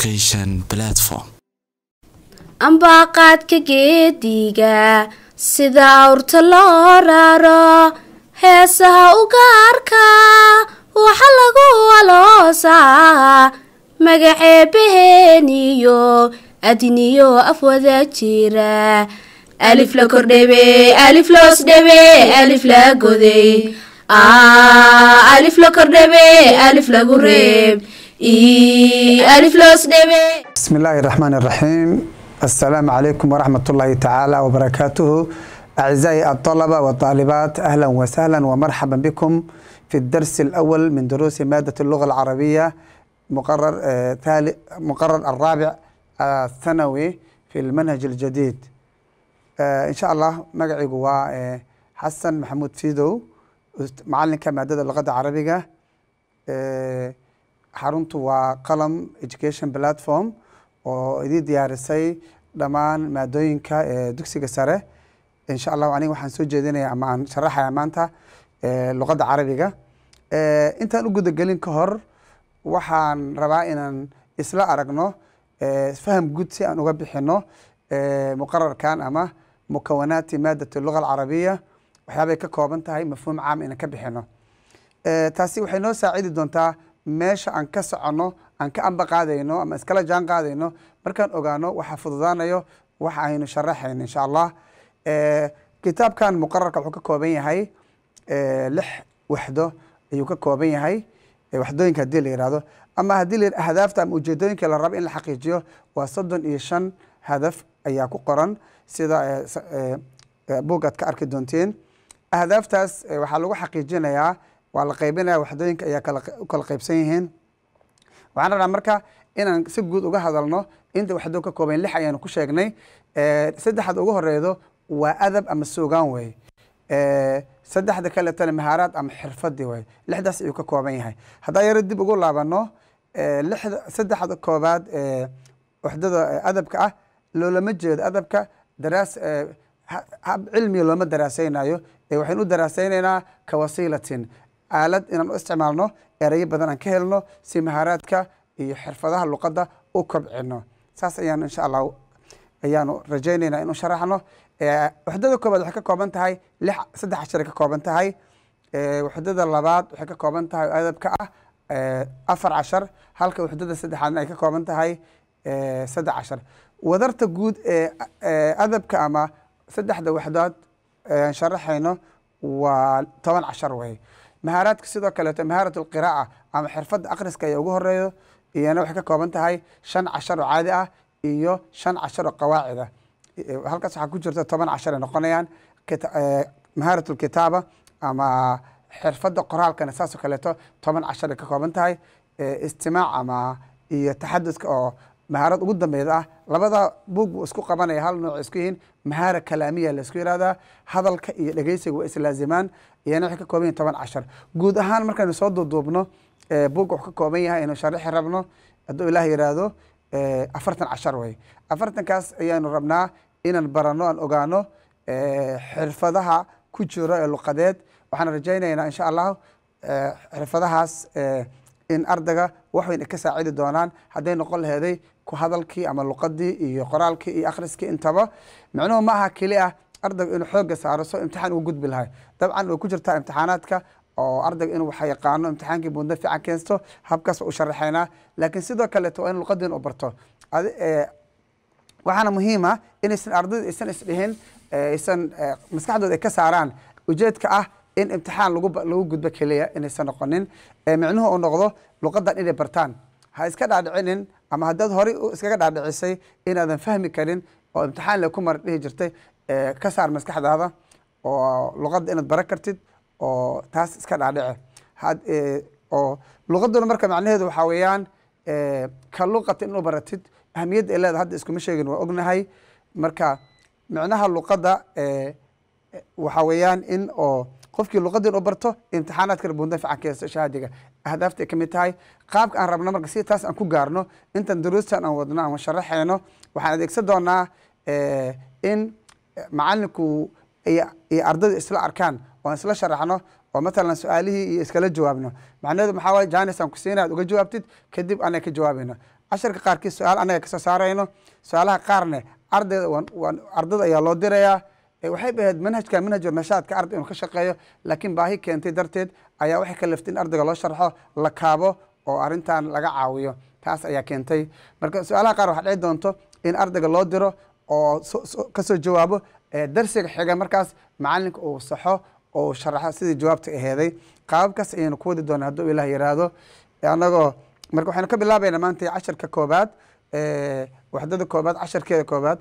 creation platform ambaaqaadka geediga sida awrta loo raro heesaha ugaarka waxa lagu aloosaa magaceebaheeniyo adiniyo af wada jira alif la kordhebe alif loos dhebe alif la goday alif la kordhebe alif lagu reeb bismi illaahi raxmaan iraxiim assalaamu calaykum waraxmatullaahi tacaala wabarakaatuhu أعزائي الطلبة والطالبات أهلا وسهلا ومرحبا بكم في الدرس الأول من دروس مادة اللغة العربية مقرر ثالث مقرر الرابع الثانوي في المنهج الجديد إن شاء الله مقعي قوا حسن محمود فيدو معلم كمادة اللغة العربية xaruntu waa qalam education platform oo idii diyaarisay dhammaan maadooyinka eh, dugsiga sare insha allahu aniga waxaan soo jeedinaya ama aan sharaxaya maanta eh, luqadda carabiga eh, intaan u gudagelin ka hor waxaan rabaa inaan isla aragno faham guud si aan uga bixino muqararkan ama mukawanaati maadat luga alcarabiya waxyaabay ka kooban tahay mafhuum caam inaan ka bixino taasi waxay noo saacidi doontaa meesha aan ka soconno aan ka amba qaadayno ama iskala jaan qaadayno markaan ogaano waxaa fududaanayo wax aynu sharaxayno insha allah eh, kitaabkan muqararka wuxuu ka kooban yahay eh, lix waxdo ayuu ka kooban yahay eh, waxdooyinka haddii la yihahdo ama haddii ahdaafta ama ujeedooyinka la rabo in la xaqiijiyo waa soddon iyo shan hadaf ayaa ku qoran sida buug aad ka arki doonteen ahdaaftaas waxaa lagu xaqiijinayaa waa la qaybinaya waxdooyinka ayaa u kala qaybsan yihiin waxaan rabnaa marka inaan si guud uga hadalno inta waxdoo ka kooban lix ayaanu ku sheegnay saddexaad ugu horeydo waa adab ama suugaan wey saddexda kaletana mahaaraad ama xirfadii way lixdaas ayuu ka kooban yahay haddaan yaro dib ugu laabano lixda saddexda koobaad waxdada adabka ah loolama jeedo adabka daraas cilmiga looma daraaseynayo waxaynu u daraaseyneynaa ka wasiilatin aalad inaan u isticmaalno erayo badan aan ka helno si mahaaraadka iyo xirfadaha luqadda u kobcino saas ayaan insha allah ayaanu rajaynaynaa inu sharaxno eh, waxdada koobaad waxay ka kooban tahay lix saddex cashir ay ka kooban tahay eh, waxdada labaad waxay ka kooban tahay adabka ah eh, afar cashar halka waxdada saddexaadna ay ka kooban tahay saddex cashar wadarta guud ee adabka ama saddexda waxdood aan sharaxayno waa toban cashar wey mahaaraadka sidoo kaleeto mahaarat alqiraaca ama xirfadda akhriska ayaa ugu horeeyo iyana waxay ka kooban tahay shan casharoo caadi ah iyo shan cashar oo qawaacida ah. e, halkaas waxaa ku jirta toban cashar ay noqonayaan e, mahaarat alkitaaba ama xirfadda qoraalkana saasoo kaleeto toban cashar ay ka kooban tahay e, istimaac ama iyo taxaduska oo mahaarad ugu dambeeda ah labada buug buu isku qabanaya hal nooc isku yihiin mahaara kalaamiya laisku yihahdaa hadalka iyo dhegeysiga waa islaazimaan iyana waxay ka kooban yihin toban cashar guud ahaan markaynu soo duuduubno buugga wuxuu ka kooban yahay inuu sharixi rabno hadduu ilaah yihahdo afartan cashar wey afartankaas ayaanu rabnaa inaan barano aan ogaano xirfadaha ku jiro ee luqadeed waxaan rajaynaynaa insha allahu xirfadahaas in ardayga waxweyn ka saacidi doonaan hadday noqon laheeday ku hadalkii ama luqadii iyo qoraalkii iyo akhriskii intaba micnuhu ma aha keli ah ardaygu inuu xooga saaro imtixaan uu gudbi lahay dabcan way ku jirtaa imtixaanaadka oo ardayga inuu waxa imtixaankii buudna fiican keensto habkaas u sharaxaynaa laakiin sidoo kaleeto waa in luqadiin u barto waxaana muhiima ah inaysan ardaydu aysan isdhihin aysan maskaxdooda ay ka saaraan ujeedka ah in imtixaan lagu gudbo keliya inaysan noqonin micnuhu uu noqdo luqadan inay bartaan ha iska dhaadhicinin ama haddaad horey iskaga dhaadhicisay inaadan fahmi karin oo imtixaan le ku mar dhihi jirtay ka saar maskaxdaada oo luqadda inaad baran kartid oo taas iska dhaadhice oo luqadduna marka macnaheedu waxaa weeyaan ka luqata in u baratid ahamiyadda ay leeda hadda iskuma sheegin waa ognahay marka micnaha luqadda waxaa weeyaan in oo qofkii luqadin u barto imtixaanaadkana buundafican ka heysto shahaadiga ahdaafta ka mid tahay qaabka aan rabno marka si taas aan ku gaarno intan daruustan aan wadno aan sharaxeyno waxaan adeegsan doonaa eh, in eh, macalinku iyo ardaydu isla arkaan oo isla sharaxno oo matalan su-aalihii iyo iskala jawaabno macnaheedu maxaa waaye janis aan ku siinaya ad uga jawaabtid kadib anaga ka jawaabayno casharka qaarkiis su-aal annaga kasoo saarayno su-aalaha qaarne ardayda ardayda ayaa loo dirayaa waxay ahayd manhajka manhaj nashaadka arday inuu ka shaqeeyo laakiin baahi keentay darteed ayaa waxay kalafta in ardayga loo sharxo la kaabo oo arintan laga caawiyo taas ayaa keentay marka su-aalaha qaar waxaa dhici doonto in ardayga loo diro oo kasoo jawaabo darsiga xiga markaas macalinka uu saxo oo sharaxo sidii jawaabta aheeday qaababkaas ayaynu ku wadi doona hadduu ilah yiraahdo anagoo marka waxaynu ka bilaabaynaa maanta casharka koobaad waxdada koobaad casharkeeda koobaad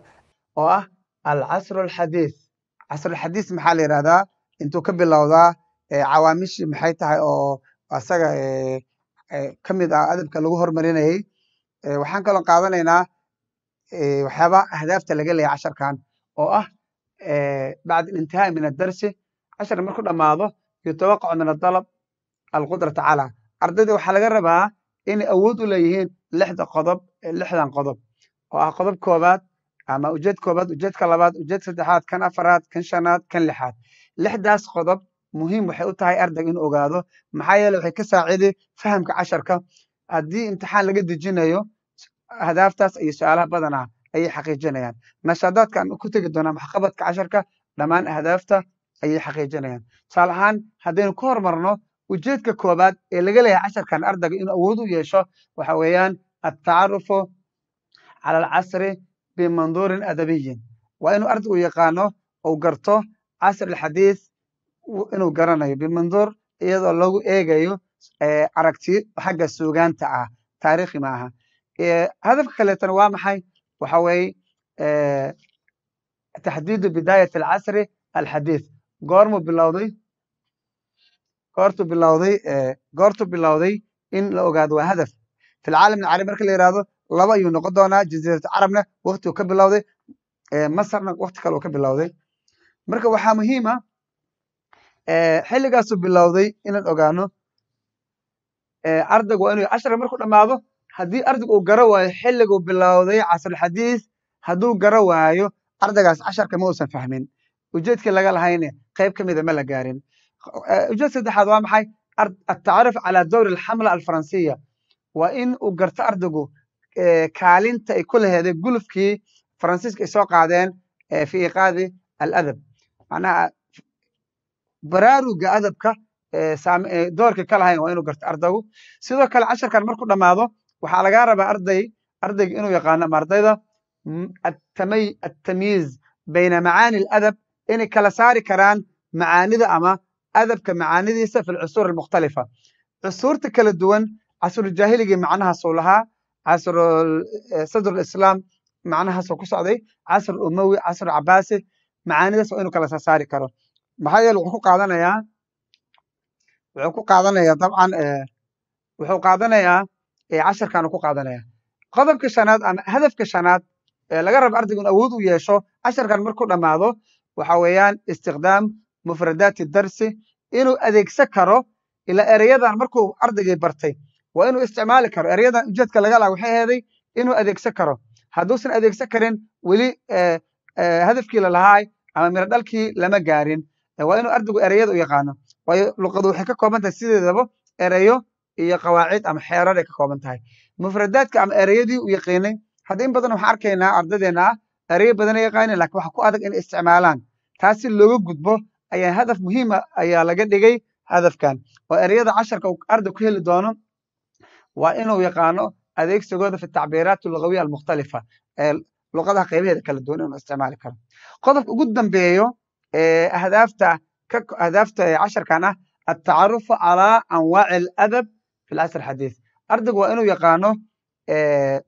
oo ah alcasru alxadiis casrulxadiis maxaa la yihahdaa intuu ka bilowdaa cawaamishii maxay tahay oo asaga ka mid ah adabka lagu hormarinayay waxaan kaloo qaadanaynaa waxyaabaa ahdaafta laga leeyay casharkan oo ah bacd intihaa min adarsi cashar marku dhammaado yutawaqacu min adalab alqudra tacaala ardayda waxaa laga rabaa inay awood u leeyihiin lixda qodob lixdan qodob oo ah qodob koobaad ama ujeed koobaad ujeedka labaad ujeed saddexaad kan afaraad kan shanaad kan lixaad lixdaas qodob muhiim waxay u tahay ardag inuu ogaado maxaa yeele waxay ka saaciday fahamka casharka haddii imtixaan laga dejinayo ahdaaftaas iyo su-aalaha badanaa ayay xaqiijinayaan nashaadaadka aan ku tegi doonaa maxqabadka casharka dhammaan ahdaafta ayay xaqiijinayaan tusaale ahaan haddaynu ka hormarno ujeedka koobaad ee laga leeyahay casharkan ardaga inuu awood u yeesho waxa weeyaan attacaarufu cala alcasri bimanduurin adabiyin waa inuu ardaygu yaqaano uu garto casr alxadiis inuu garanayo bimanduur iyadoo lagu eegayo aragti xagga suugaanta ah taarikhi maaha hadafka kaleetana waa maxay waxa weeye taxdiidu bidaayat alcasri alxadiis goormuu bilowday goortuu bilowday goortuu bilowday in la ogaado waa hadaf fi lcaalam alcarabi marka la yidhahdo laba ayuu noqon doonaa jaziirat carabna waktiu ka bilowday masarna wakti kale u ka bilowday marka waxaa muhiima ah, xilligaasuu bilowday inaan ogaano ardaygu waa inuu cashra markuu dhammaado haddii ardaygu uu gara waayo xilliguu bilowday casrulxadiis hadduu gara waayo ardaygaas casharka ma uusan fahmin ujeedkii laga lahayne qayb ka mida ah ma la gaarin ujeed saddexaad waa maxay atacriif calaa dowri alxamla alfaransiya waa in uu garto ardaygu kaalinta ay ku laheeday gulufkii faransiiska ay soo qaadeen fi iqaadi aladab manaha baraaruga adabka doorka ka lahayn waa inuu garto ardaygu sidoo kale casharkan markuu dhammaado waxaa lagaa rabaa arday ardayga inuu yaqaano ama ardayda mm, atamyiiz bayna macaani aladab inay kala saari karaan macaanida ama adabka macaanidiisa fi lcusuur almukhtalifa cusuurta kala duwan casruljaahiligai macnahaasuu lahaa Eh, sadrulislaam macnahaasoo ku socday casr umawi casr cabaasi macaanidaas waa inuu kala sasaari karo maxaa yeele wuxuu ku qaadanayaa wuxuu ku qaadanaya dabcan eh, wuxuu qaadanayaa eh, cashirkaanu ku qaadanaya qodobka shanaad ama hadafka shanaad ee laga rabo ardaygu in awood u yeesho casharkan markuu dhammaado waxa weeyaan istikdaam mufradaati darsi inuu adeegsan karo ilaa ereyadan markuu ardaygii bartay waa inuu isticmaali karo eryadan ujeedka laga laha waxay aheeday inuu adeegsan karo hadduusan adeegsan karin weli eh, eh, hadafkii lalahaay ama miradhalkii lama gaarin eh, waa inuu ardaygu ereyada u yaqaano waayo luqadu waxay ka kooban tahay sideedaba ereyo iyo qawaacid ama xeeraray ka kooban tahay mufradaadka ama ereyadii u yaqiinay hadda in badan waxaan arkaynaa ardadeenna ah ereyo badana yaqaanin lakin waxa ku adag inay isticmaalaan taasi looga gudbo ayaa hadaf muhiima ah ayaa laga dhigay hadafkan oo ereyada casharka uu arday ku heli doono waa inuu yaqaano adeegsigooda fi tacbiiraat lugawiya almukhtalifa ee luqadaha qaybaheeda kala duwan inuu isticmaali karo qodobka ugu dambeeyo ahdaafta ahdaafta casharkan ah atacarufu calaa anwaaci aladab fi lcasr xadiid ardaygu waa inuu yaqaano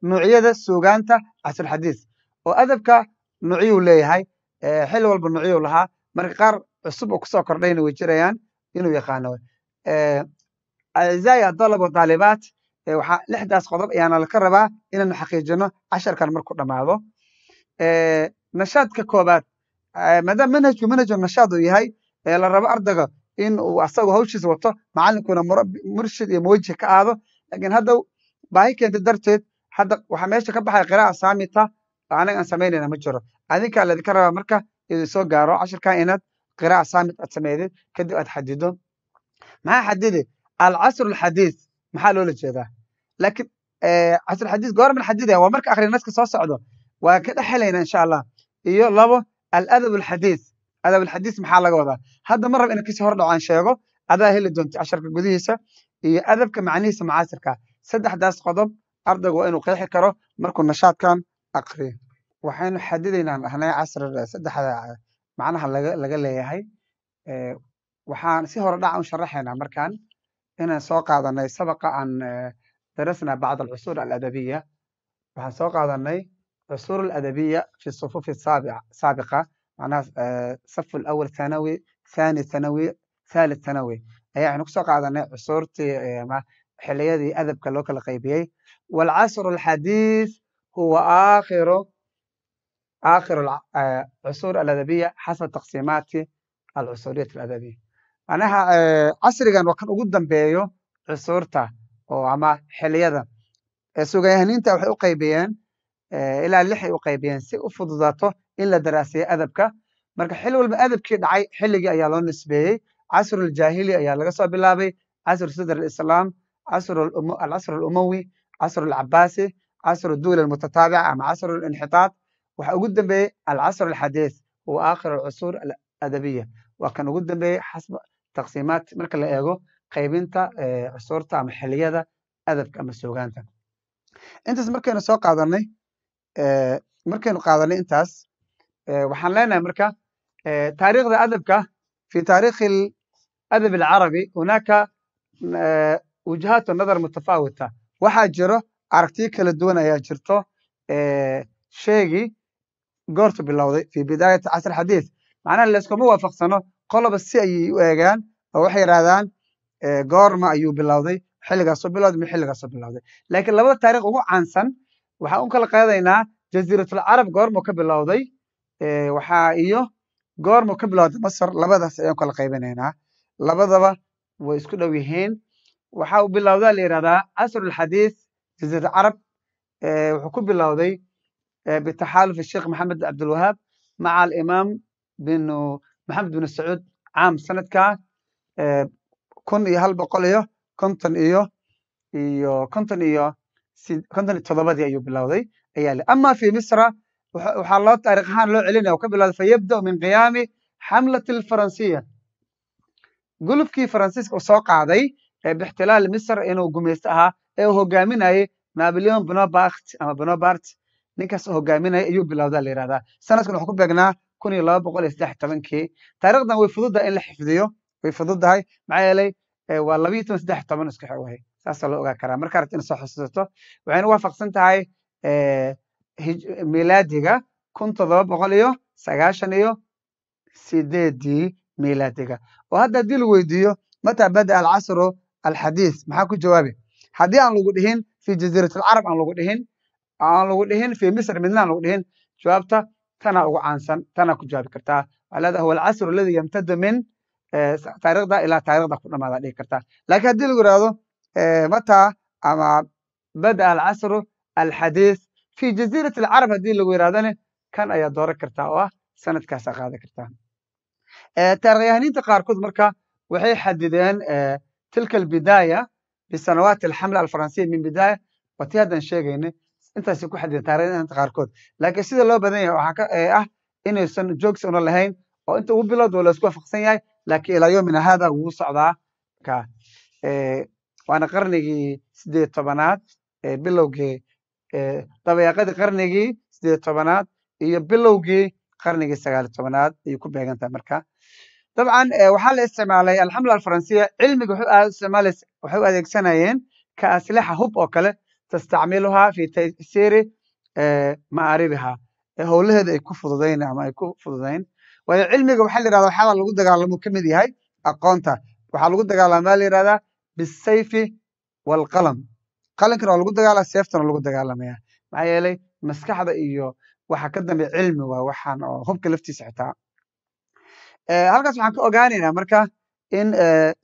nuucyada suugaanta casr xadiid oo adabka nuucyuu leeyahay xilli walba nuucyuu lahaa marka qaar cusub oo kusoo kordhayna way jirayaan inuu yaqaano aczaai adalab wadaalibaat waxaa lixdaas qodob ayaana laka rabaa inaanu xaqiijino casharkan markuu dhammaado nashaadka koobaad maadaama manhajku manhajo nashaad uu yahay la rabo ardayga in uu asagu hawshiis wato macallinkuna murshid iyo muwajih ka aado laakiin hadda baahi keenta darteed hadda waxaa meesha ka baxaya qira'a saamita anaga aan samaynayna ma jiro adinkaa laydinka rabaa marka idin soo gaaro cashirkan inaad qira'a saamit aad sameydid kadib aad xadido maxaa xadidi alcasru alxadiis maxaa loola jeedaa laakiin eh, casrxadis goor ban xadidaya ah, waa marka akhrinadka soo socdo waa ka dhex helayna insha allah iyo labo aladab alxadiis adab alxadiis maxaa laga wadaa hadda mar rab ina kasii hor dhacaan sheego adaa heli doonta casharka gudihiisa iyo adabka macnihiisa macaasirka saddexdaas qodob ardaygu waa inuu qeexi karo markuu nashaadkan akriyo waxaynu xadidaynaan dhahnay casr eh, saddexda eh, macnaha laga leeyahay waxaan si hore dhaca u sharaxaynaa markaan هنا سوق هذا سبق أن آه، درسنا بعض العصور الأدبية وسوق هذا الناي العصور الأدبية في الصفوف السابقة سابقة معناه آه، صف الأول ثانوي ثاني ثانوي ثالث ثانوي أي يعني سوق هذا الناي عصورتي آه، مع حليدي أدب كلوك القيبي والعصر الحديث هو آخر آخر العصور الأدبية حسب تقسيمات العصورية الأدبية anaha eh, casrigan wakan ugu dambeeyo cusuurta oo ama xiliyada sugayahaninta waxay u qaybiyeen eh, ilaa lix u qaybiyeen si u fududaato in la daraaseeyo adabka marka xilli walba adabkii dhacay xilligii ayaa loo nisbeeyey casruljaahili ayaa laga soo bilaabay casru sadr alislaam alcasr alumawi casru alcabaasi casru duula almutataabica ama casru alinxitaad waxaa ugu dambeeyey alcasr alxadiis wa aakhiru alcusuur aladabiya waa kan ugu dambeeyey taqsiimaad marka la eego qaybinta cusuurta ama xiliyada adabka ama soogaanta intaas markaynu soo qaadanay markaynu qaadanay intaas waxaan leenahay marka taariikhda adabka fi taariikhi adab alcarabi hunaaka wujahaatu nadar mutafaawita waxaa jiro aragtiyo kala duwan ayaa jirto sheegii goortu bilowday fi bidaayati casr xadiis macnaha layskuma waafaqsano qoloba si ayay u eegaan oo waxay yidhahdaan eh, goorma ayuu bilowday xilligaasoo bilowday xilligaasoo bilowday laakiin labada taarikh ugu caansan waxaan u kala qaadanaynaa jaziiratul carab goormuu ka bilowday eh, waxaa iyo goormuu ka bilowday masr labadaas ayaan kala qaybinaynaa labadaba way isku dhow yihiin waxa uu bilowdaa la yidhahdaa asrulxadiis jaziiratul eh, wuxuu ku bilowday bitaxaaluf sheekh maxamed cabdilwahaab maca alimaam binu maxamed bin sacuud caam sanadkaa eh, kun iyo hal boqol iyo konton iyo iyo konton iyo konton iyo toddobadii ayuu bilowday ayaa le ama fi misra waxaa loo taariikh ahaan loo celinaya ka bilowday fayabda min qiyaami xamlati alfaransiya gulubkii faransiiska uu soo qaaday bixtilaal misr inuu gumaysto ahaa ee u hogaaminayey napoleon bonaparte ama bonaparte ninkaas uu hogaaminayay ayuu bilowdaa la yidhahdaa sanadkan wuxuu ku beegnaa kun iyo laba boqol iyo saddex tobankii way fududahay in la xifdiyo way fududahay maxaa yeelay eh, waa labayo toban saddex toban isku xigwahay saasaa loo ogaa karaa marka rabta in soo xusuusato waxayna waafaqsan tahay eh, milaadiga kun toddoba boqol iyo sagaashan iyo sideedii milaadiga oo hadda haddii lagu weydiiyo mataa bada alcasru alxadiis maxaa ku jawaabi haddii aan lagu dhihin fi jaziirat aan lagu dhihin aan lagu dhihin fi misr midna aan lagu dhihin jawaabta tana ugu caansan tana ku jawaabi kartaa alada huwa alcasr aladi yamtadu min eh, taarikhda ilaa taarikhda ku dhamaada dhigi kartaa lakiin haddii lagu irahdo eh, mata ama bada alcasru alxadiis fi jaziirati alcarab haddii lagu yirahdane kan ayaa dooran kartaa oo ah sanadkaasaa qaada kartaa eh, taarikhyahaninta qaarkood marka waxay xadideen tilka albidaaya bisanawaati alxamla alfaransiya min bidaaya watii haddan sheegaynay intaas ku xadida taariinta qaarkood laakiin sida loo badan yahay waxaa eh, ah inaysan joogs una lahayn oo inta ugu bilowdba laisku waafaqsan yahay laakiin ilaa yomina haada wuu socdaa ka eh, waana qarnigii sideed tobanaad eh, bilowgii dabayaaqadii qarnigii sideed tobanaad iyo bilowgii qarnigii sagaali tobanaad ayay ku beegan tahay marka dabcan waxaa la isticmaalay alxamla alfaransiya cilmiga wuxuu adeegsanayeen ka aslixa hub oo kale tastacmiluhaa fi taysiri maaribiha howlaheeda ay ku fududayn ama ay ku fududayn waayo cilmiga waxaa layirahda waxaa lagu dagaalamo kamid yahay aqoonta waxaa lagu dagaalamaa layirahdaa bisayfi walqalam qalinkana waa lagu dagaalama seeftana lagu dagaalamaya maxaa yeelay maskaxda iyo waxa ka dambe cilmi waa waxaan oo hubka laftiisa xitaa halkaas waxaan ka ogaanaynaa marka in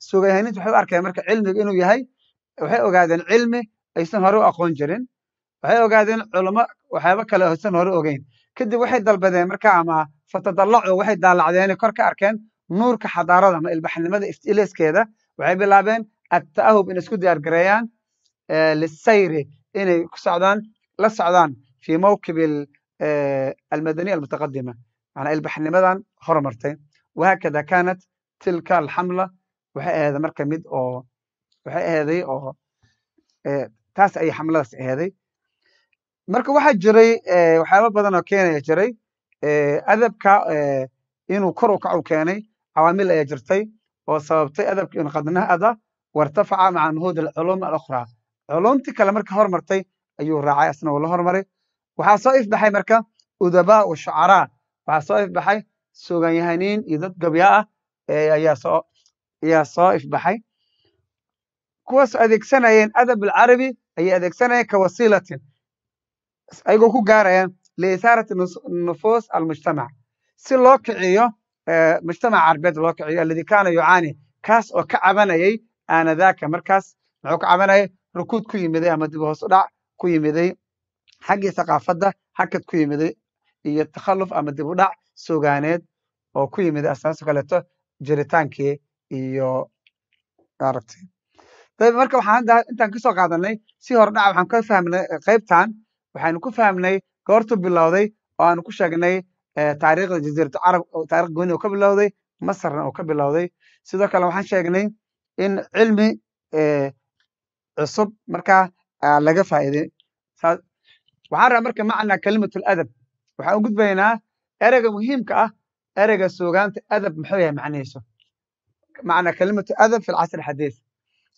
sugayahanintu waxay u arkeen marka cilmiga inuu yahay waxay ogaadeen cilmi aysan hore u aqoon jirin waxay ogaadeen culamo waxyaaba kale aysan hore ogeyn kadib waxay dalbadeen marka ama fatadallacu waxay daalacdeene kor ka arkeen nuurka xadaarada ama ilbaxnimada ileyskeeda waxay bilaabeen atta'ahub inay isku diyaargareeyaan lisayri inay ku socdaan la socdaan fii mawkibi almadaniya almutaqadima manaa ilbaxnimadan hormartay wahaakada kaanat tilka alxamla waxay aheeda marka mid oo waxay aheeday oo taas ayay xamladaas aheeday marka waxaa jiray waxyaaba badan oo keenaya jiray adabka inuu kor u kac u keenay cawaamil ayaa jirtay oo sababtay adabka in qadnahada wartafaca maca nuhuud alculuum alkhraa culumtii kale marka hormartay ayuu raacay asna uu la hormaray waxaa soo ifbaxay marka udabaa u shucaraa waxaa soo ifbaxay suganyahaniin iyo dad gabya ah ayaa soo ifbaxay kuwaasoo adeegsanayeen adab alcarabi ayay adeegsanaya ka wasiilatin ayagoo ku gaarayaan liisaarati nufuus almujtamac si loo kiciyo eh, mujtamac carbeed loo kiciyo alladii kaana yucaani kaas oo ka cabanayay aanadaaka markaas muxuu ka cabanayay rukuud ku yimiday ama dib hoos u ku yimiday xaggii saqaafadda hakad ku yimiday iyo takhaluf ama dib u dhac sugaaneed oo ku yimiday asaaso kaleeto jiritaankii iyo aragti dayb marka waxaan hadda intaan kasoo qaadanay si hor dhaca waxaan ka fahmnay eh, qaybtan waxaanu ku fahmnay goortu bilowday oo aanu ku sheegnay eh, taariikhda jaziiratu carab taarikh gooni oo ka bilowday masarna oo ka bilowday sidoo kale waxaan sheegnay in cilmi eh, cusub markaa ah, laga faa'iiday waxaan rabaa marka macnaa kalimatul adab waxaan u gudbaynaa erega muhiimka ah ereyga suugaanta adab muxuu yahay macnihiisu macnaa kalimatu adab fi lcasr xadiis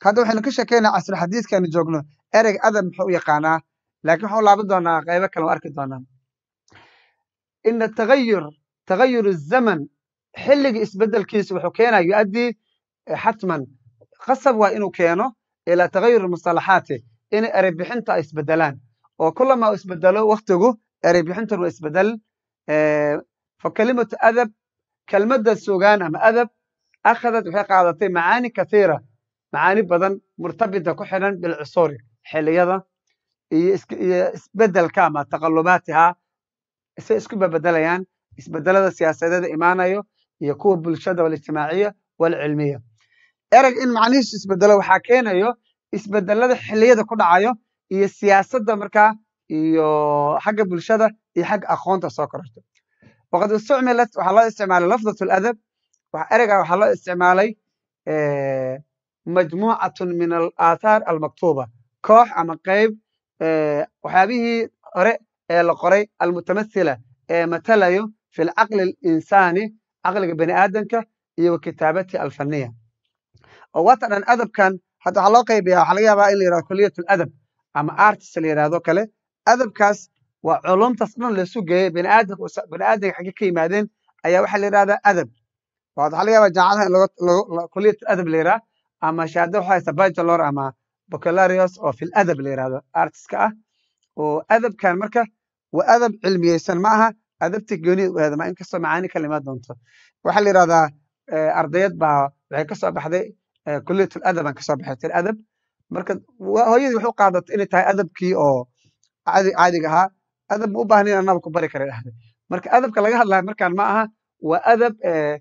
hadda waxaynu ka sheekeynaa casrulxadiidkaanu joogno ereg adab muxuu u yaqaanaa laakiin waxau laaban doonaa qaybo kale o arki doonaa ina tagayur tagayur zaman xilliga isbedelkiisa wuxuu keenaa yu eh, xatman qasab waa inuu keeno ilaa tagayur musalaxaati inay ereybixinta ay isbedelaan oo kulama isbedelo waktigu ereybixintun waa isbedel eh, fa kalimatu adab kelmadda sugaan ama adab akhadat waxay qaadatay macaani kaiira macaani badan murtabita ku xidhan bilcusuuri xiliyada iyo isbedelka ama taqalubaatiha say isku babedelayaan isbedelada siyaasadeeda imaanayo iyo kuwa bulshada walijtimaaciya walcilmiya ereg in macnihiisu isbedelo waxaa keenayo isbedelada xiliyada ku dhacayo iyo siyaasadda markaa iyo xagga bulshada iyo xagga aqoonta soo kororto waqad istucmilat waxaa loo isticmaalay lafdat ladab waxaa loo isticmaalay eh, majmuucatun min alaathaar almaktuuba koox ama qayb waxyaabihii hore ee la qoray almutamathila ee matalayo fi lcaqli alinsaani caqliga bani aadamka iyo wa kitaabati alfaniya oo wata adabkan hadda waxaa loo qaybiyaa waxaa laga yaabaa in la yihahdo kuliyat ladab ama artis la yihahdo kale adabkaas waa culumtaas dhan lasu geeyey baniaadanka xagge ka yimaadeen ayaa waxaa la yihahdaa adab waxaa laga yaabaa jaamacadaha kuliyat adab la yidhaha ama shaadowxa sabajalor ama bocolarios oo fil adab la yirahdo artiska ah oo adabkan marka waa adab cilmiyeysan ma aha adabta gooni ma inkastoo macaani kala imaa doonto waxaa la yirahdaa eh, ardayad baa waxay kasoo baxday eh, kulliyatul adaban kasoo baxay tir adab marka hooyadii wax u inay tahay adabkii oo caadiga ahaa adab ma u baahnayn annaba ku bari kara dhahday marka adabka laga hadlayo markaan ma aha waa adab eh,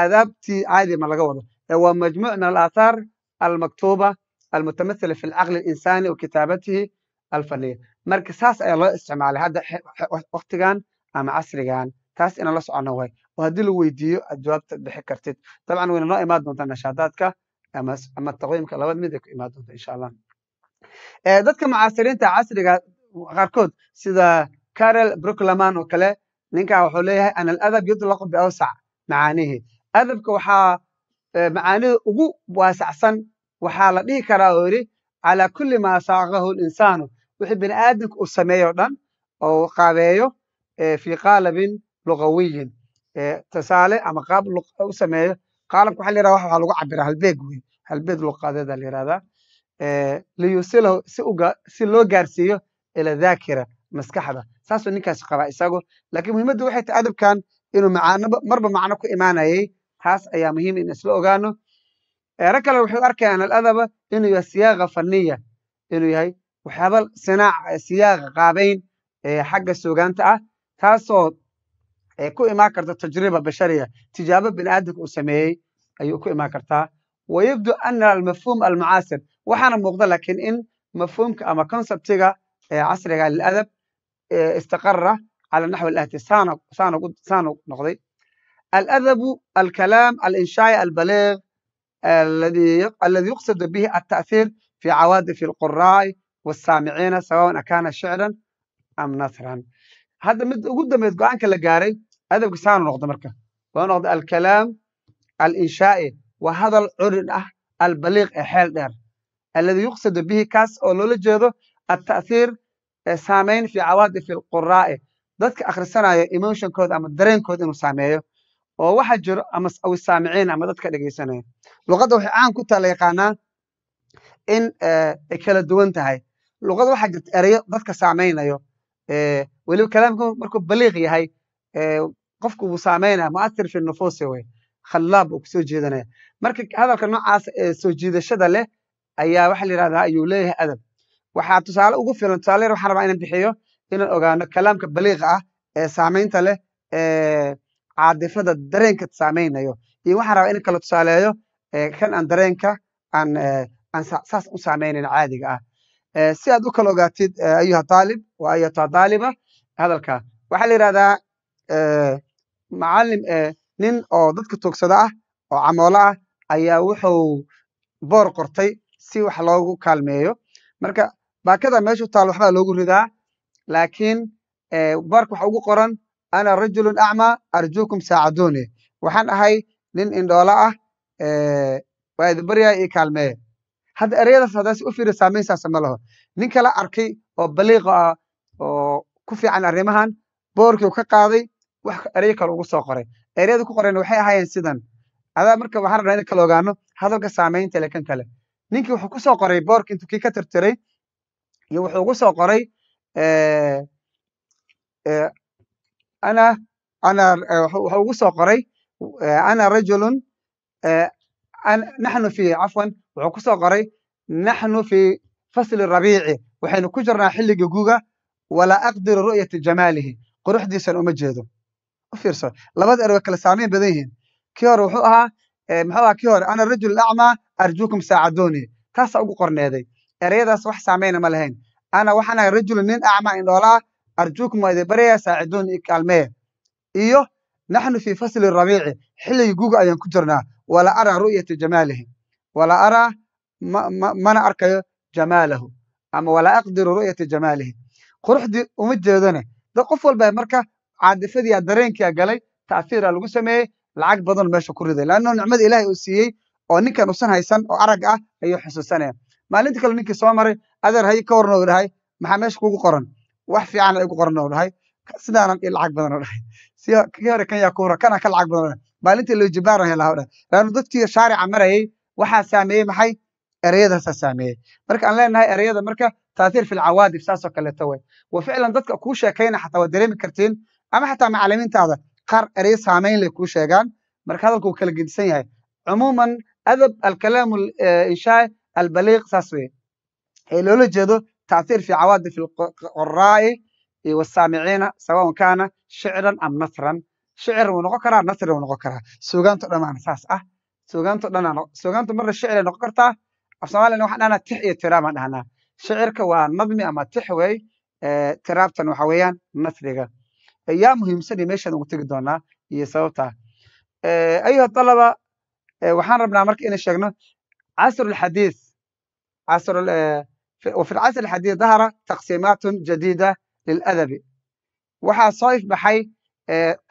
aadaabtii caadiya ma laga wado waa majmuuc min alaahaar almaktuuba almutamaila fi alcaqli alinsani wa kitaabatihi alfaniya marka saas ayaa loo isticmaalay hadda waktigan ama casrigan taas inaan la soconno way oo haddii la weydiiyo aad jawaabta bixi kartid dabcan wayna noo imaan doontaa nashaadaadka ama taqwiimka labad mid ay ku imaan doonta insha allah dadka mucaasiriinta casriga qaarkood sida carel brooklaman oo kale ninkaa wuxuu leeyahay ana aladab yudlaqu biawsac macaanihi adabka waxaa macaanida ugu waasacsan waxaa la dhihi karaa oo yidhi calaa kulli maa saaqahu linsaanu wixii bini aadamka uu sameeyo dhan oo qaabeeyo fii qaalabin lugawiyin tasaale ama qaab u sameeyo qaalabka waxa layirahda waxa lagu cabiraa halbeeg wey halbeeg luqadeeda la yirahdaa liyusilahu si loo gaarsiiyo ila dhaakira maskaxda saasuu ninkaasi qabaa isagu laakiin muhimmaddu waxay tahay adabkan inuu macaano marba macno ku imaanayay haas ayaa muhiim in isla ogaano rag kale wuxuu arkayaan aladaba inuu yahay siyaaqa faniya inuu yahay waxyaaba sinaaca siyaaqa qaabayn xagga suugaanta ah taasoo ku imaan karta tajriba bashariya tijaabo bini aadamka uu sameeyey ayuu ku imaan kartaa wayabdu ana almafhuum almucaasir waxaana muuqda laakiin in mafhuumka ama konseptiga casriga ah liladab istaqara cala naxwi alahdi saana noqday الأدب الكلام الإنشاء البليغ الذي الذي يقصد به التأثير في عواطف القراء والسامعين سواء أكان شعرا أم نثرا هذا مد قد مد قان كلا جاري هذا بقسان نقطة مركة ونقطة الكلام الإنشائي وهذا العرن البليغ حال دار الذي يقصد به كاس أولولوجيدو التأثير سامين في عواطف القراء ذاتك أخرسنا ايموشن كود أما درين كود إنه ساميه oo waxa jiro ama aw saamiciin ama dadka dhegeysanaya luqadda waxay caan ku taala yaqaanaa in eh, ay kala duwan tahay luqadda waxaa jirta ereyo dadka saamaynayo eh, weliba kalaamka markuu baliiq yahay eh, qofku wuu saamaynaya muasir fi nufuusi wey khallaab uu kusoo jeedanaya marka hadalka noocaas ee soo jiidashada leh ayaa waxa la yidhahdaa ayuu leeyahay adab waxaa tusaale ugu filan tusaale yar waxaan rabaa inaan bixiyo inaan ogaano kalaamka baliiqa ah ee saamaynta leh caadifada dareenka saameynayo iyo waxaan rabaa in kala tusaaleeyo eh, kan aan dareenka eh, saas u saameynan caadiga ah eh, si aad u kala ogaatid ayuha aalib wa ayata daaliba hadalka waxaa la yidhahdaa macalim nin oo dadka toogsada ah oo camoolo ah ayaa wuxuu boor qortay si wax loogu kaalmeeyo marka baakada meeshu taal waxbaa loogu ridaa laakiin boorka waxa ugu qoran ana rajulun acmaa arjuukum saacaduuni waxaan ahay nin indhoola ah waa idin baryaya ii kaalmeeye hadda ereyadaas haddaas u fiiri saamaynsaas ma laho ninka la arkay oo baliiqo ah oo ku fiican arrimahan boorkii u ka qaaday wax erey kale ugu soo qoray ereyada ku qorayna waxay ahaayeen sidan adaa marka waxaan rabnaa in kala ogaano hadalka saamaynta le kan kale ninkii wuxuu ana ana waxa ugu soo qoray ana rajulun naxnu fi cafwan wuxuu ku soo qoray naxnu fii fasli rabiici waxaynu ku jirnaa xilliga guga walaa aqdiru ru'yata jamaalihi quruxdiisan uma jeedo u fiirso labada ergo kale saamayn badan yihiin kii hore wuxuu ahaa muxuu ahaa kii hore ana rajul acmaa arjuukum saacaduuni taasa ugu qorneeday ereyadaas wax saamayna ma lahayn ana waxaan ahay rajulun nin acmaa indhoolaa arjukum waa idin iyo naxnu fii fasli rabiici xilligii guga ayaan ku jirnaa walaa araa ru'yata jamaalihim walaa araa mana arkayo jamaalahu ama walaa aqdiru ru'yata jamaalihim quruxdii uma jeedone da qof walba marka caadifadiia dareenkia galay taafiira lagu sameeyey lacag badan meesha ku riday laanno nicmada ilaahay uu siiyey oo ninkan usan haysan oo arag ah ayuu xusuusanaya maalinta kale ninkii soo maray adeer hayi ka warna dhahay maxaa meesha kugu qoran wax fiican igu qoran oo sidaanan i lacag badan oo dhahay kii hore kana ka lacag badan maalintii loo jibaan laha dhahay laanu dadkii shaarica marayay waxaa saameeyey maxay ereyadaasaa saameeyey marka aan leenahay ereyada marka taathiir fi saasoo kaleeto wey wa ficlan dadka kuu sheekayna xataa waad dareemi kartiin ama xataa macalimiintaada qaar ereye saamayn lay kuu sheegaan marka hadalku wuu kala gedisan yahay cumuuman adab alkalaamu eh, inshaa albaliiq saas weye ee loola jeedo tasiir fi cawaadif qoraai wsaamiciina sawaun kaana shicran am nasran shicir wuu noqon karaa nasri wuu noqon karaa suugaanto dhamaana saas ah suugaanto dhanaa suugaanto marna shicray noqon kartaa af soomaaliyana waxaan dhahnaa tix iyo tiraam aan dhahnaa shicirka waa nadmi ama tix wey tiraabtan waxa weeyaan nasriga yaa muhiimsan iyo meeshaan ugu tegi doonaa iyo sababtaa ayuha وفي العصر الحديث ظهرت تقسيمات جديدة للأدب waxaa soo ifbaxay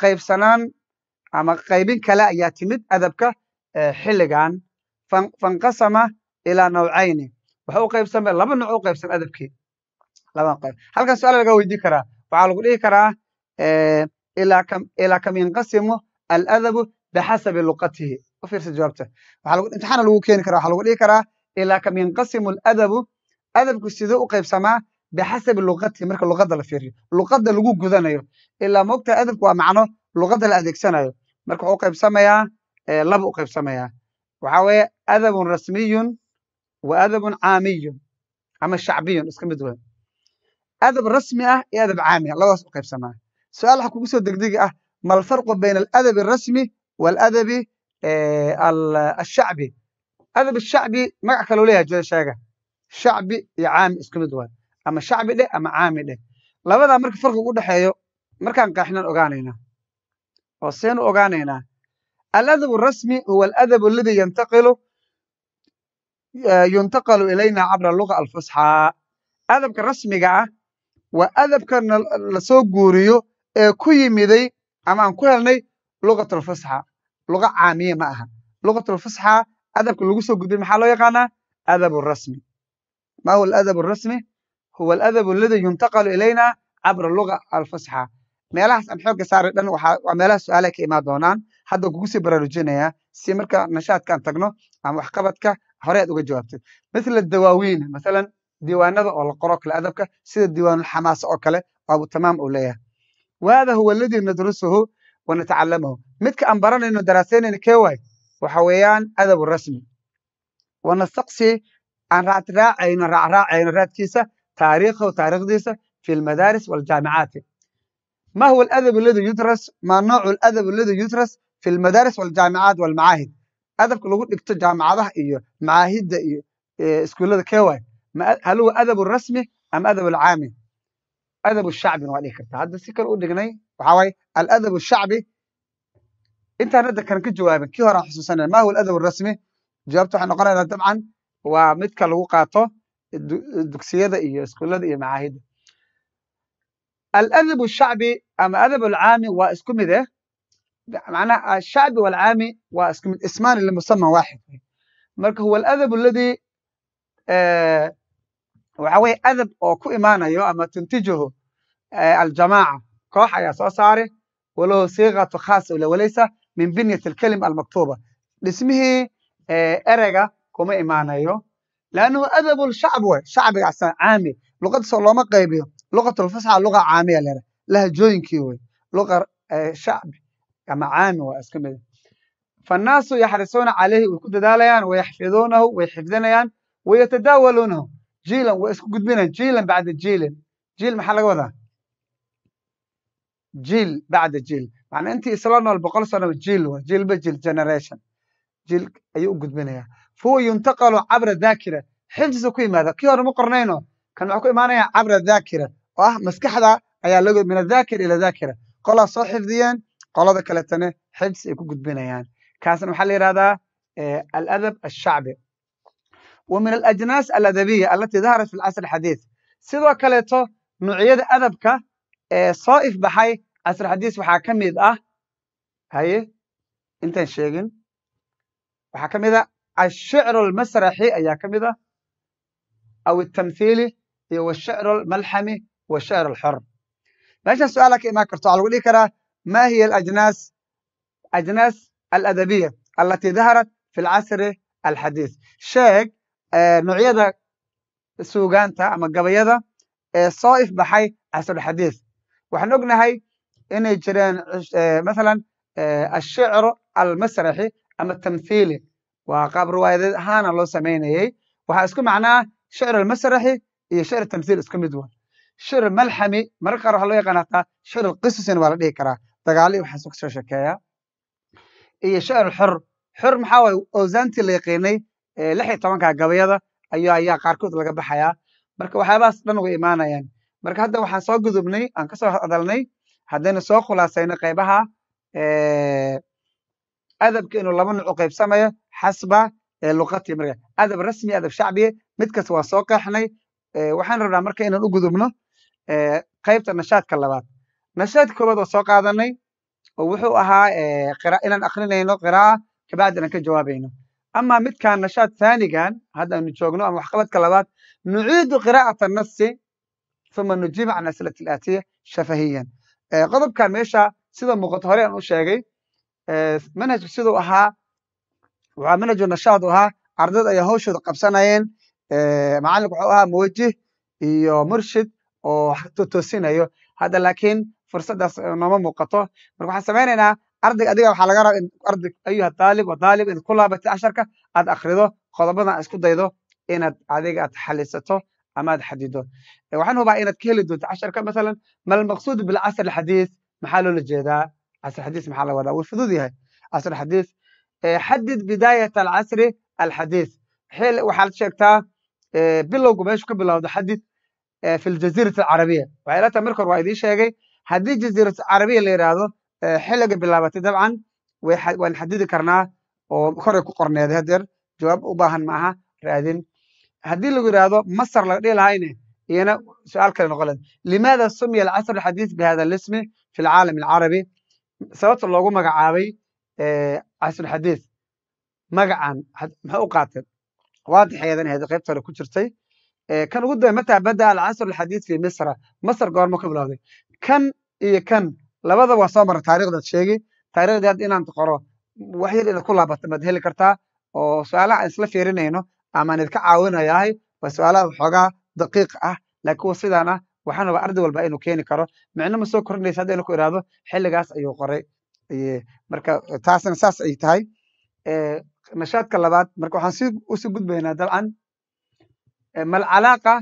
qaybsanaan ama qaybin kale ayaa timid adabka xilligan fanqasama ilaa nawcayni waxa u qaybsamay laba nooc u qaybsamay adabkii laba qayb halkan su-aal laga weydiin karaa waxaa lagu dhihi karaa ilaa kam yanqasimu aladabu bixasabi luqatihi u fiirsa jawaabta imtixaana lagu keeni kara waxaa lagu dhihi karaa ilaa kam yanqasimu aladabu adabku sidee u qaybsamaa bixasabi luqati marka luqadda la fiiriyo luqadda lagu gudanayo ilaa mogta adabku waa macno luqadda la adeegsanayo marka wuxuu qaybsamayaa laba u qaybsamayaa waxaa weeye adabun rasmiyun wa adabun caamiyun ama shacbiyun iska mid weyn adab rasmi ah iyo adab caami ah labadaas u qaybsamaa su-aal waxa kugu soo degdegi ah ma alfarqu bayna aladabi arasmi waaladabi ashacbi adab shacbi magac kaloo leeyahay jeda sheega shacbi iyo caami isku mid waay ama shacbi dheh ama caami dheh labadaa marka farqi ugu dhexeeyo markaan qaaxinaan ogaanaynaa oo seenu ogaanaynaa aladabu rasmi huwa aladabu aladii yantaqilu eh, yuntaqalu ilayna cabra aluga alfusxaa adabka rasmiga ah waa adabka la soo guuriyo ee ku yimiday ama aan ku helnay lugatulfusxa luga caamiya ma aha lugatulfusxa adabka lagu soo gudbay maxaa loo yaqaanaa adabu rasmi ما هو الأدب الرسمي؟ هو الأدب الذي ينتقل إلينا عبر اللغة الفصحى meelahaas aan xoogga saari dhan waa meelaha su-aalaha ka imaan doonaan hadda kugu sii baraarujinayaa si marka nashaadkaan tagno ama waxqabadka hore aad uga jawaabtid misla dawaawiin masalan diiwaanada oo la qoro kale adabka sida diiwaanulxamaasa oo kale oo abu tamaam uu leeyahay waada huwa aladii nadrusuhu wa natacallamahu midka aan baranayno daraasaynayno kee waay waxa weeyaan adabu rasmi aan raacraacayno raacraacayno raadkiisa taariikhahu taariikhdiisa fi lmadaaris waljaamicaati ma huwa aladab aladi yudras ma noocu aladab aladi yudras fi lmadaaris waljaamicaat walmacaahid adabka lagu dhigto jaamacadaha iyo macaahidda iyo iskuullada kewaay hal huwa adabu rasmi ama adab alcaami adab shacbina waa dhihi kartaa hadda si kale u dhignay waxaa waaye aladab shacbi intaan hadda kan ka jawaabin kii horaan xusuusanaya ma huwa aladab rasmi jawaabta waxay noqonaysaa dabcan waa midka lagu qaato dugsiyada iyo iskuullada iyo macaahidda aladab shacbi ama adab alcaami waa isku mid eh manaha ashacbi ah, walcaami waa isku mid ismaani limusaman waaxid marka huwa aladab aladii waxa weye adab oo ku imaanayo ama tuntijahu aljamaaca koox ayaa soo saare walaho siikatu khaasa lewaleysa min binyat alkelima almaktuuba dhismihii ereyga kuma imaanayo lannahu adabu shacb way shacbigaas caami luqadso looma qaybiyo luqatulfasxa luqa caamiya leedahay lahjooyinkii wey luqa shacbi ama caami waa iska mid fannaasu yaxrisuuna calayhi way ku dadaalayaan wayaxfiduunahu way xifdinayaan wayatadaawaluunahu jiilan way isku gudbinayaan jiilan bacda jiilin jiil maxaa laga wadaa jiil bacda jiil macnaa intii isla nool boqol sanaba jiil wa jiilba jiil generation jiil ayuu u gudbinayaa huwa yuntaqalu cabra daakira xifdisu ku yimaada kii hore ma qornayno kan waxuu ku imaanaya cabra daakira oo ah maskaxda ayaa lagoo min adhaakir ila daakira qolaa soo xifdiyeen qolada kaletane xifdis ay ku gudbinayaan kaasna waxaa la yihahdaa aladab ashacbi wa min alajnaas aladabiya alatii daharat fi lcasr xadiis sidoo kaleeto nuucyada adabka ee soo ifbaxay casr xadiis waxaa ka mid ah haye intaan sheegin waxaa ka mid a ashicr اlmasraxi ayaa ka mid ah aw اtamhiili iyo washicr اlmalxami washicr اlxor meeshan su-aala ka imaan karta waxaa lagu dhihi karaa ma hiya ajnaas ajnaas aladabiya alati daharat fi اlcasri alxadiis sheeg noocyada suugaanta ama gabayada ee soo ifbaxay casrulxadiis waxaan ognahay inay jireen maala ashicr almasraxi ama tamhiili waa qaab riwaayaded ahaana loo samaynayey waxaa isku macnaa shicr almasraxi iyo shicr tamhiil isku mid wa shicr malxami mararka qaar waxa loo yaqaan hataa shicr alqisusin waa la dhihi karaa dagaalo waxaas kasoo shekeeya iyo shicr alxor xor maxaa waay oosaantii la yaqiinay lix iyo gabayada ayaa ayaa qaarkood laga baxayaa marka waxyaabahaas dhan way imaanayaan marka hadda waxaan soo gudubnay aan kasoo hadalnay haddaynu soo khulaasayno qaybaha adabka inuu laba nuuc u qaybsamayo xasba luqati marka adab rasmi adab shacbiye mid kas waa soo qeexnay waxaan rabnaa marka inaan u gudubno qaybta nashaadka labaad nashaadka koobaad waa soo qaadanay oo wuxuu ahaa inaan akrinayno qiraa'a kabacdi inaan ka jawaabayno ama midkan nashaad taanigan haddaanu joogno ama waxqabadka labaad nuciidu qiraa'ata nasi uma nujiiba can asilati ilaatiya shafahiyan qodobkan meesha sida muuqato hore aan u sheegay manhajka siduu ahaa waxaa manhaju nashaad u ahaa ardad ayaa hawshooda qabsanayeen macalinku waxuu ahaa muwajih iyo murshid oo wax toosinayo hadda laakiin fursaddaas nooma muuqato marka waxaan samaynaynaa ardayga adiga waxaa laga raba in arday ayuha daalib daalib in ku laabatay casharka aad akrido qodobadan isku daydo inaad adiga aad xalisato ama xadido waxaan hubaa inaad ka heli doonto casharka masalan mal bilcasr alxadiis maxaa loola jeedaa casrxadiis maxaa la wadaa wuu fudud yahay casrxadiis xadid bidaayat alcasri alxadiis waxaad sheegtaa bilowgu meeshu ka bilowdo xadid fi alcarabiya waxay la waa idiin sheegay haddii jaziirat carabiya la yidhaahdo xilliga bilaabatay dabcan waan xadidi karnaa oo horey ku qorneeday hadeer jawaab u baahan maaha raadin haddii lagu yidhaahdo masar laga dhihi lahayne iyana su-aal kale noqo limaada sumiya alcasr alxadiis bihada lismi fi alcaalam alcarabi sababta loogu magacaabay casulxadiis magacan maxay u qaateen waadixeedan ahayd qaybta ku jirtay kan ugu dambe mataa bada alcasrulxadiis fi misra masr goorma ka bilowday kan iyo kan labadaba waa soo mara taarikhdaad sheegi taarikhdi had inaan qoro wax yar inaad laabata maad heli kartaa oo su-aalaha aan isla fiirinayno amaan idka caawinayahay waa su-aalaha waxoogaa daqiiq ah laakiin sidaana ah, waxaan rabaa arday walba inuu keeni karo micno ma soo kordhinaysa hadda inu ku iraahdo xilligaas ayuu qoray marka taasna saas ay tahay nashaadka labaad marka waxaan si usi gudbaynaa dabcan malcalaaqa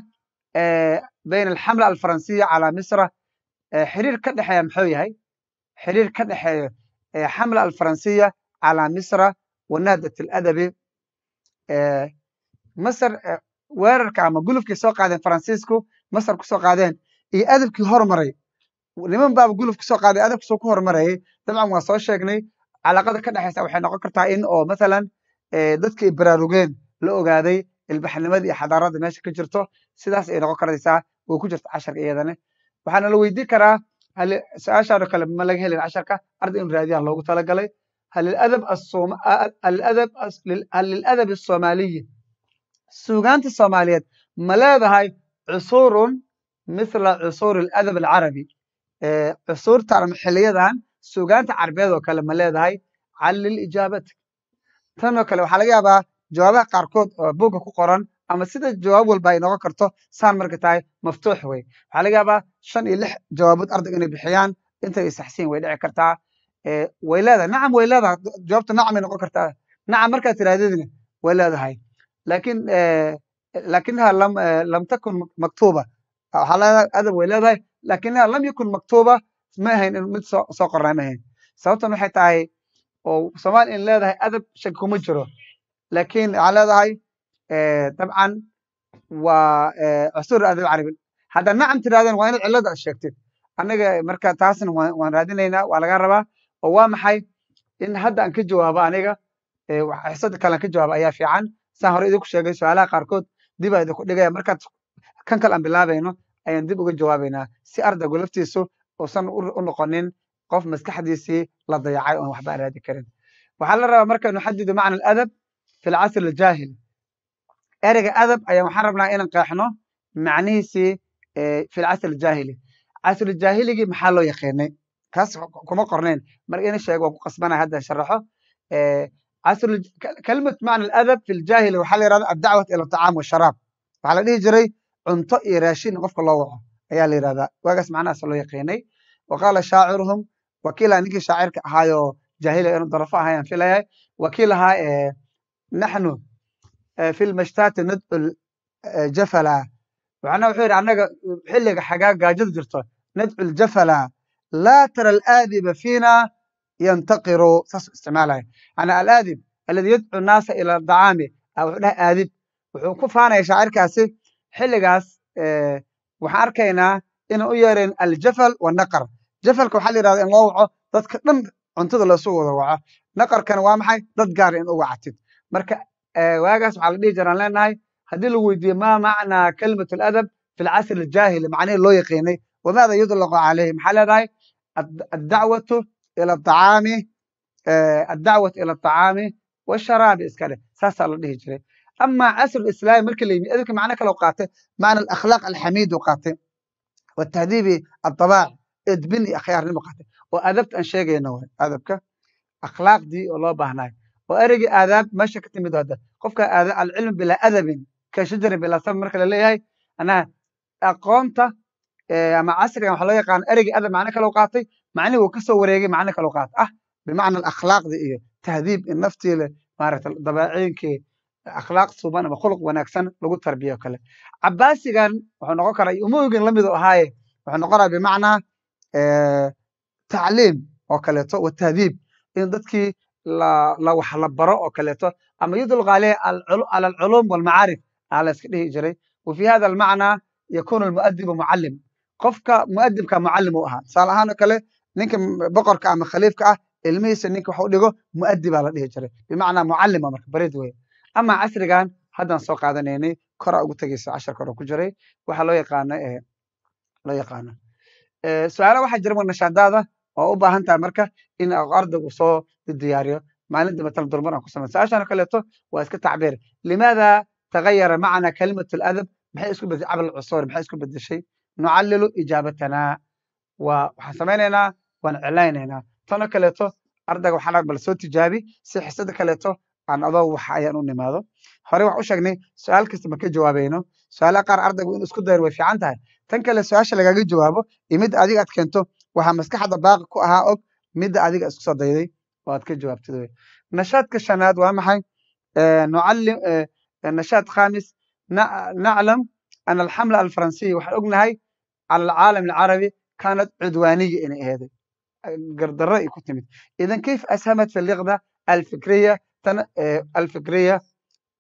bayna alxamla alfaransiya calaa misra xiriir ka dhexeeya muxuu yahay xiriir ka dhexeeyo xamla alfaransiya calaa misra wanaadat aladabi masr weerarka ama gulufkii soo qaadeen faransiisku masar kusoo qaadeen iyo adabkii hormaray niman baaba guluf kusoo qaaday adabkiisoo ku hormarayay dabcan waa soo sheegnay calaaqada ka dhexaysa waxay noqon kartaa in oo mathalan eh, dadka ay baraarugeen la ogaaday ilbaxnimada iyo xadaaradda meesha ka jirto sidaas ay noqon karaysaa way ku jirta casharka iyadane waxaana la weydii karaa su-aashaanoo kale ma laga helin casharka arda in raadiyaan loogu talagalay hal liladab asoomaaliyi suugaanta soomaaliyeed ma leedahay cusuur mila cusuur adab alcarabi cusuurtan ama xiliyadan suugaanta carabeed kale ma leedahay cal tan tanoo kale waxaa laga yaabaa jawaabaha qaarkood oo buugga ku qoran ama sida jawaab walba ay noqon karto saan marka tahay maftuux wey waxaa laga yaabaa shan iyo lix jawaabood ardayga inay bixiyaan intay isaxsiin way dhici kartaa way leedahay nacam way leedahay jawaabta nacam noqon kartaa nacam markaad tiraahdeedna way leedahay laakiin lakinha lam takun maktuba adab way leedahay lakinha lam yakun maktuba ma ahayn in mid soo qoraa ma ahayn sababtan waxay tahay oo somalia in leedahay adab shaki kuma jiro lakin waxaa leedahay dabcan waa cusur adab carabin haddaad nacam tirahdeen waa inaad cilada sheegtid anaga marka taasna waan raadinaynaa waa laga rabaa oo waa maxay in hadda aan ka jawaabo aniga xisada kale ka jawaabo ayaa fiican saan hore idinku sheegay su-aalaha qaarkood dibaa idinku dhigaya markaad kan kale aan bilaabayno ayaan dib uga jawaabaynaa si ardaygu laftiisu uusan u noqonin qof maskaxdiisii la dayacay oon waxba raadi karin waxaa la rabaa marka nuxadidu macna aladab fi alcasr aljaahil ereyga adab ayaan waxaan rabnaa inaan qeexno macnihiisii fi lcasr aljaahili casruljaahiligi maxaa loo yaqaanay taas kuma qornayn mar in sheeg waan ku qasbana hadda sharaxo casr kelmad macna aladab fi ljahili waxaa la yihahda addacwat ila tacaam washaraab waxaa la dhihi jiray cunto iyo raashin qofka loo waco ayaa la yihahdaa waagaas macnahaas loo yaqiinay wa qaala shaaciruhum wakiilaa ninkii shaacirka ahaayoo jaahiliya inuu darafo ahayaan filayahay wakiil ahaa ee naxnu fi lmashtaati nadcu jafala macnaha wuxuu yidhi annaga xilliga xagaa gaajadu jirto nadcu ljafala laa yantaqiru saasuu isticmaalaya yani alaadib aladi yadcu naasa ila dacaami wuxuu aadib wuxuu ku faanaya shaacirkaasi xilligaas waxaan arkaynaa inaan u yeerayn aljafal wanaqar jafalka waxaa la yirahda in loo waco dadka dhan cuntada loosu wada waco naqarkana waa maxay dad gaar in u wactid marka waagaas waxaa la dhihi jiraan leenahay haddii lagu weydiiye maa macnaa kalimatu aladab fi alcasri aljaahili macnihii loo yaqiinay wamaada yudlaqu calayhi maxaa leedahay addacwatu ila acaami addacwat ila acaami wsharaabi iska dheh saasaa la dhihi jiray ama casru islaami markii la yimi adabki macno kale qaatay macna akhlaaq alxamiid u qaatay watahdiibi aabaac edbin iyo akhyaarnimu qaatay oo adabta aan sheegayno way adabka akhlaaqdii oo loo baahnaay oo ereygii aadaab meesha ka timid hada qofka alcilmu bilaa adabin ka shajarin bilaa sabr marka laleeyahay anaa aqoonta ama casrigan macnihii uu kasoo wareegay macno kaloo qaat ah bimacna akhlaaqdi iyo tahdiib in naftii leh maaragta dabeeceynkii akhlaaq suban ama khuluq wanaagsan lagu tarbiyo kale cabaasigan wuxuu noqon karaa iyo umowgan la midu ahaaye wuxuu noqon bimacnaa tacliim oo kaleeto wa tahdiib in dadkii la wax la baro oo kaleeto ama yudulqa aleyh walmacaarif aa la iska dhihi jiray wa fii hada almacnaa yakuunu almuadibu mucalim qofka muadibka mucalim uu ahaa tusaale ahaan oo kale ninka boqorka ama khaliifka ah ilmihiisa ninka wax dhigo muaddi baa la dhihi jiray bimacnaa mucallim a marka barid weye ama casrigan haddaan soo qaadanaynay koraa ugu tegeysa casharka ku jiray waxaa loo yaqaano eh, loo yaqaano eh, su-aala waxaa jira wanashaadaada oo u baahan tahay marka in ardaygu soo diyaariyo maalinta matal durmar aan ku samay su-aashaan oo kaleeto waa iska tacbiir limaada tagayara macnaa kalimatu ladab maxay isku bedeshay cabal cusuur maxay isku bedeshay nucallilu ijaabatana waa waxaan samaynaynaa waan iclaanaynaa tano kaleeto ardayga waxaan bal soo tijaabi si xisada kaleeto aan adoo wax ayaan u nimaado hore wax u sheegnay su-aal kasta ma ka jawaabayno su-aalaha qaar ardaygu in isku dayr way fiican tahay tan kale su-aasha lagaga jawaabo iyo midda adiga aad keento waxaa maskaxda baaqi ku ahaa og midda adiga isku soo dayday oo aad ka jawaabtid wey nashaadka shanaad waa maxay nashaad khamis naclam ana alxamla alfaransiya waxaan ognahay cala alcaalam alcarabi kaanad cudwaaniya inay aheeday gardarro ay ku timid idan kayf ashamat fi liqda alfikriya tan alfikriya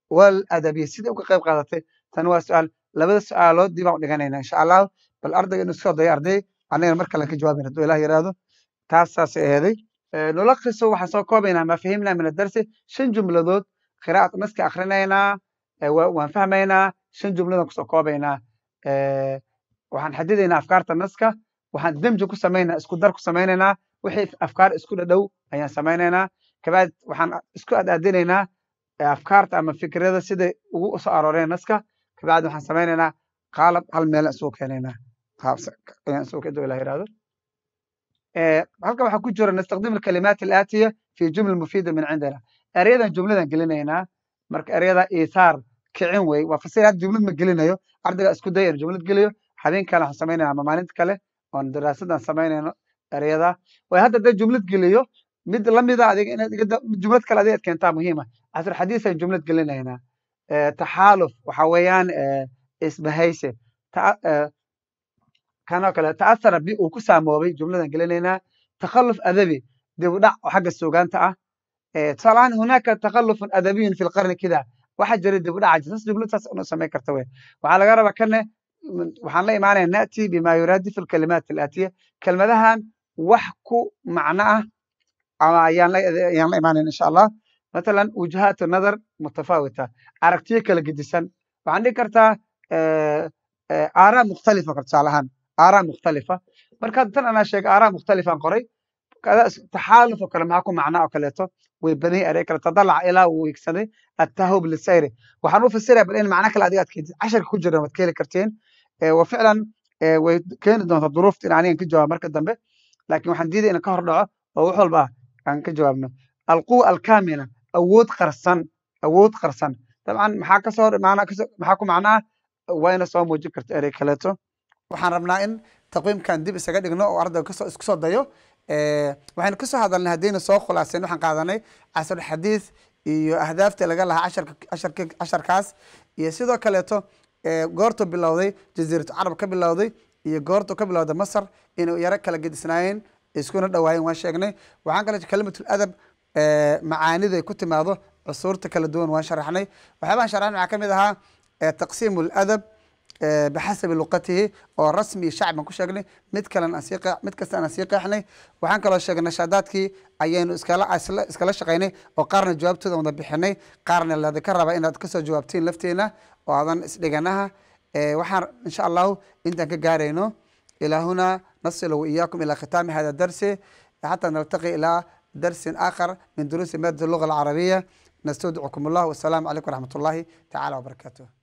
wal siday uga qayb qaadatay tan waa su'aal labada su'aaloodii baan u dhiganaynaa insha allah bal ardayga inuu soo dayo arday annagana mar kalen ka jawaabin hadduu ilaah yaraado taasaasay aheeday nulaqisu waxaan soo koobaynaa ma fahimnaa min adarsi shan jumladood qiraa'at naska akrinaynaa waan fahmaynaa shan jumladan kusoo koobaynaa waxaan xadidaynaa afkaarta naska waxaan demji ku samaynaa isku dar ku samaynaynaa wixii afkaar isku dhadhow ayaan samaynaynaa kabacd waxaan isku adaadinaynaa afkaarta ama fikrada siday ugu soo arooreen naska kabacd waxaan samaynaynaa qaalab hal meelan isugu keenaynaa ayaan isugu keento ilaha yirahdo halkan waxaa ku jira nastaqdimu alkalimaat alaatiya fi jumla mufiida min cindina eryadan jumladan gelinaynaa marka eryada iisaar kicin wey waa fasir jumlad ma gelinayo ardaygaa isku daya jumlad geliyo habeen kale waxaan samaynaya ama maalinta kale oon daraasadan samaynayno ereyada way hadda da jumlad geliyo mid lamida adiga inaad jumlad kale adigaad keentaa muhiima casr xadiisan jumlad gelinaynaa eh, taxaaluf waxa weeyaan eh, isbahayse eh, kanoo kale ta'asara bi uu ku saamoobay jumladan gelinaynaa takhalluf adabi dib u xagga suugaanta ah tusaale hunaaka takhallufun adabiyun fi lqarni kida waxaa jira dib u dhaca jira jumlad saas unu samayn karta wey waxaa laga rabaa kane waxaan la imaanaya nati bima yuraadif alkalimaat alaatiya kelmadahan wax ku macno ah ama ayaan la imaanayn insha allah matalan wujuhaat nadar mutafaawita aragtiyo kala gedisan waxaan dhigi kartaa aaraa mukhtalifa tusaalahaan aaraa mukhtalifa marka tan anaa sheegay aaraa mukhtalifaan qoray taxaaluf oo kale maxaa ku macnaa oo kaleeto way badan yahay kale tadalac ilaa uu weegsaday attahub lisayri waxaan u fasiraya bal in macno kale adiga adkeydid casharka ku jira waad ka heli karteen Eh, ficlan eh, way keeni doontaa duruufta in anigan ka jawaab marka dambe lakin waxaan diiday inan ka hor dhaco oo wax walba aan ka jawaabno alquwa alkamila awood qarsan awood qarsan dabcan maxaa kasoo maxaa ku macno ah waa ina soo muujin karta erey kaleeto waxaan rabnaa in taqwiimkan dib isaga dhigno oo ardayga kasoo isku soo dayo eh, waxaynu kasoo hadalnay haddayna soo khulaaseyn waxaan qaadanay casrulxadiid iyo ahdaafta laga lahaa casharkaas iyo sidoo kaleeto goortu bilowday jasiiratu carab ka bilowday iyo goortu ka bilowda masar inuu yaro kala gedisnaayeen iskuna dhawaayeen waan sheegnay waxaan kale kalimatladab macaanidu ay ku timaado cusuurta kala duwan waan sharaxnay waxyaabaan sharaxnay waxaa ka mid ahaa taqsiim ladab bixasabi luqatihi oo rasmi shacban ku sheegnay mid kalen mid kasta aan sii qeexnay waxaan kaloo sheegnay nashaadaadkii ayaynu iskala shaqaynay oo qaarna jawaabtooda wada bixinay qaarna lada ka raba inaad kasoo jawaabtiin lafteena waadan isdhiganaha waxaan insha allahu intaan ka gaarayno ilaa hunaa nasil waiyakum ilaa khitaami hada darsi xataa naltaqi ilaa darsin aakhar min duruusi maadada luga alcarabiya nastawdickum allah wasalaamu calaykum waraxmat ullaahi tacaala wabarakaatuh